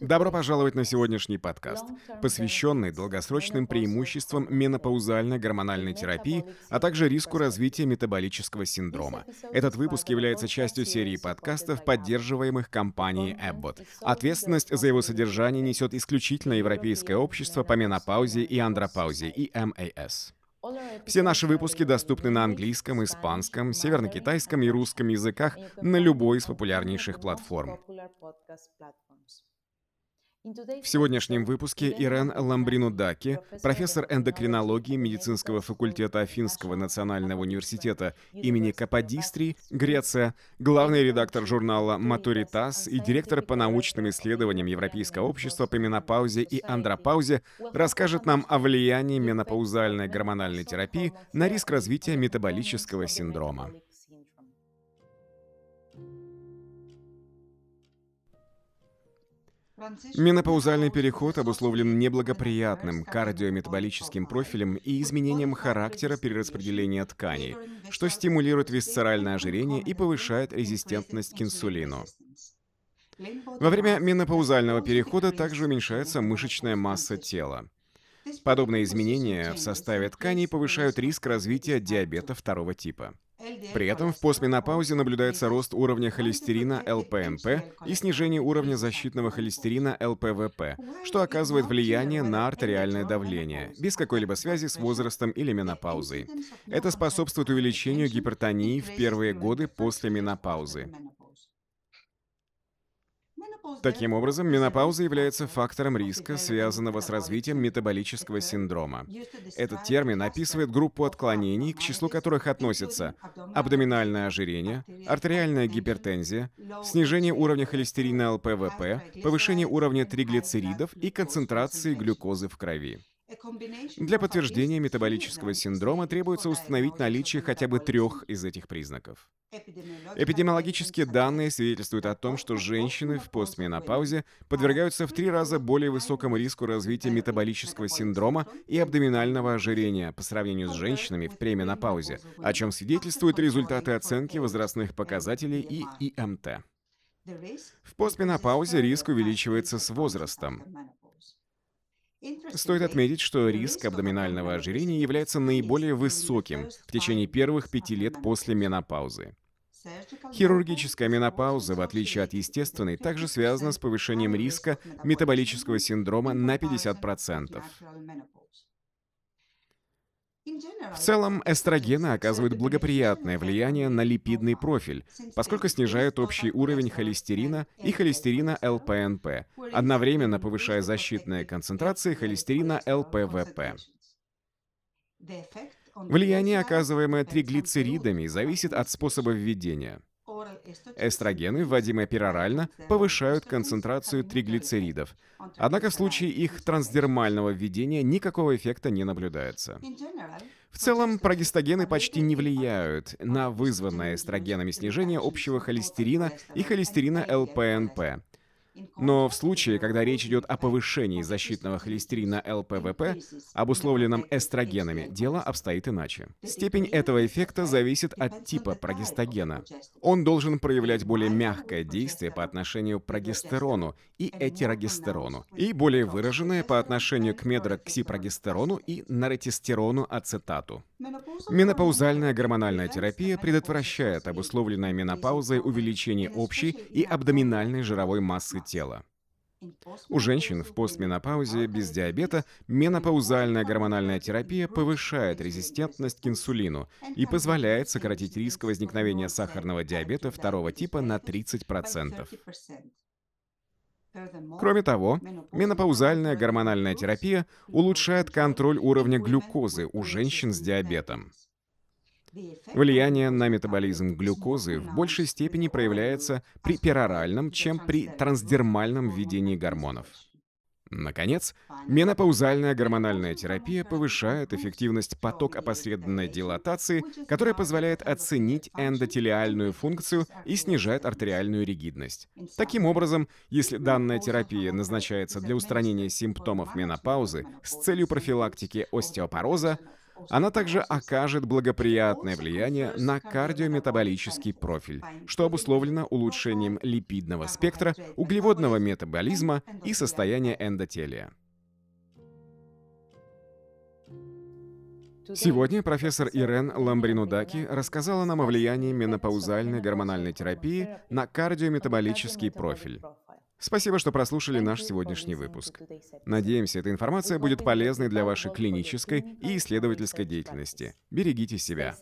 Добро пожаловать на сегодняшний подкаст, посвященный долгосрочным преимуществам менопаузальной гормональной терапии, а также риску развития метаболического синдрома. Этот выпуск является частью серии подкастов, поддерживаемых компанией Abbott. Ответственность за его содержание несет исключительно Европейское общество по менопаузе и андропаузе, и МАС. Все наши выпуски доступны на английском, испанском, северно-китайском и русском языках на любой из популярнейших платформ. В сегодняшнем выпуске Ирен Ламбрину Даки, профессор эндокринологии медицинского факультета Афинского национального университета имени Каподистри, Греция, главный редактор журнала «Матуритас» и директор по научным исследованиям Европейского общества по менопаузе и андропаузе, расскажет нам о влиянии менопаузальной гормональной терапии на риск развития метаболического синдрома. Менопаузальный переход обусловлен неблагоприятным кардиометаболическим профилем и изменением характера перераспределения тканей, что стимулирует висцеральное ожирение и повышает резистентность к инсулину. Во время менопаузального перехода также уменьшается мышечная масса тела. Подобные изменения в составе тканей повышают риск развития диабета второго типа. При этом в постменопаузе наблюдается рост уровня холестерина ЛПНП и снижение уровня защитного холестерина ЛПВП, что оказывает влияние на артериальное давление, без какой-либо связи с возрастом или менопаузой. Это способствует увеличению гипертонии в первые годы после менопаузы. Таким образом, менопауза является фактором риска, связанного с развитием метаболического синдрома. Этот термин описывает группу отклонений, к числу которых относятся абдоминальное ожирение, артериальная гипертензия, снижение уровня холестерина ЛПВП, повышение уровня триглицеридов и концентрации глюкозы в крови. Для подтверждения метаболического синдрома требуется установить наличие хотя бы трех из этих признаков. Эпидемиологические данные свидетельствуют о том, что женщины в постменопаузе подвергаются в три раза более высокому риску развития метаболического синдрома и абдоминального ожирения по сравнению с женщинами в пременопаузе, о чем свидетельствуют результаты оценки возрастных показателей и а. ИМТ. В постменопаузе риск увеличивается с возрастом. Стоит отметить, что риск абдоминального ожирения является наиболее высоким в течение первых пяти лет после менопаузы. Хирургическая менопауза, в отличие от естественной, также связана с повышением риска метаболического синдрома на 50%. В целом, эстрогены оказывают благоприятное влияние на липидный профиль, поскольку снижают общий уровень холестерина и холестерина ЛПНП, одновременно повышая защитные концентрации холестерина ЛПВП. Влияние, оказываемое триглицеридами, зависит от способа введения. Эстрогены, вводимые перорально, повышают концентрацию триглицеридов. Однако в случае их трансдермального введения никакого эффекта не наблюдается. В целом, прогестогены почти не влияют на вызванное эстрогенами снижение общего холестерина и холестерина ЛПНП, но в случае, когда речь идет о повышении защитного холестерина ЛПВП, обусловленном эстрогенами, дело обстоит иначе. Степень этого эффекта зависит от типа прогестогена. Он должен проявлять более мягкое действие по отношению к прогестерону и этирогестерону, и более выраженное по отношению к медроксипрогестерону и наротестерону ацетату. Менопаузальная гормональная терапия предотвращает обусловленное менопаузой увеличение общей и абдоминальной жировой массы тела. У женщин в постменопаузе без диабета менопаузальная гормональная терапия повышает резистентность к инсулину и позволяет сократить риск возникновения сахарного диабета второго типа на 30%. Кроме того, менопаузальная гормональная терапия улучшает контроль уровня глюкозы у женщин с диабетом. Влияние на метаболизм глюкозы в большей степени проявляется при пероральном, чем при трансдермальном введении гормонов. Наконец, менопаузальная гормональная терапия повышает эффективность поток опосредованной дилатации, которая позволяет оценить эндотелиальную функцию и снижает артериальную ригидность. Таким образом, если данная терапия назначается для устранения симптомов менопаузы с целью профилактики остеопороза, она также окажет благоприятное влияние на кардиометаболический профиль, что обусловлено улучшением липидного спектра, углеводного метаболизма и состояния эндотелия. Сегодня профессор Ирен Ламбринудаки рассказала нам о влиянии менопаузальной гормональной терапии на кардиометаболический профиль. Спасибо, что прослушали наш сегодняшний выпуск. Надеемся, эта информация будет полезной для вашей клинической и исследовательской деятельности. Берегите себя.